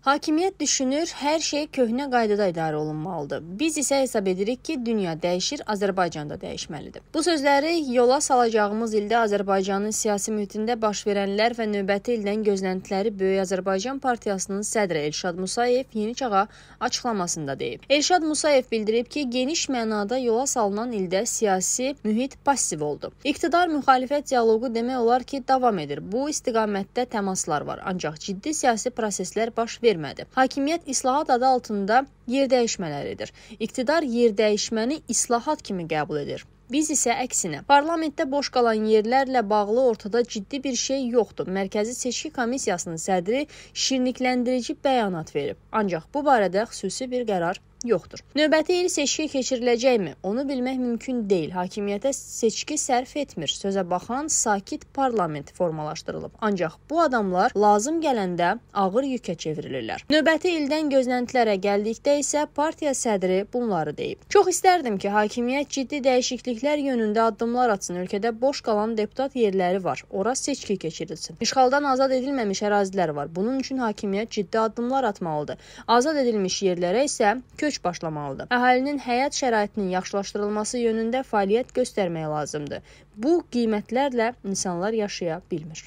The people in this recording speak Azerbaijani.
Hakimiyyət düşünür, hər şey köhnə qaydada idarə olunmalıdır. Biz isə hesab edirik ki, dünya dəyişir, Azərbaycan da dəyişməlidir. Bu sözləri yola salacağımız ildə Azərbaycanın siyasi mühitində baş verənlər və növbəti ildən gözləntiləri Böyük Azərbaycan Partiyasının sədri Elşad Musayev Yeni Çağa açıqlamasında deyib. Elşad Musayev bildirib ki, geniş mənada yola salınan ildə siyasi mühit passiv oldu. İqtidar müxalifət dialoqu demək olar ki, davam edir. Bu istiqamətdə təmaslar var, ancaq ciddi siyasi proseslər baş vermir edilmədi. Hakimiyyət islahat adı altında yer dəyişmələri edir. İqtidar yer dəyişməni islahat kimi qəbul edir. Biz isə əksinə, parlamentdə boş qalan yerlərlə bağlı ortada ciddi bir şey yoxdur. Mərkəzi Seçki Komissiyasının sədri şirnikləndirici bəyanat verib. Ancaq bu barədə xüsusi bir qərar yoxdur. Növbəti il seçki keçiriləcəkmi? Onu bilmək mümkün deyil. Hakimiyyətə seçki sərf etmir. Sözə baxan sakit parlament formalaşdırılıb. Ancaq bu adamlar lazım gələndə ağır yükə çevrilirlər. Növbəti ildən gözləntilərə gəldikdə isə partiya sədri bunları deyib. Çox istərdim ki, hakimiyyət ciddi dəyişikliklər yönündə addımlar atsın. Ölkədə boş qalan deputat yerləri var. Ora seçki keçirilsin. İşğaldan azad edilməmiş ərazilər var. Bunun üçün hakimiyyət ciddi addımlar atmalıdır. Azad edilmiş yerlərə isə köç göç başlamalıdır. Əhalinin həyat şəraitinin yaxşılaşdırılması yönündə fəaliyyət göstərmək lazımdır. Bu qiymətlərlə insanlar yaşaya bilmir.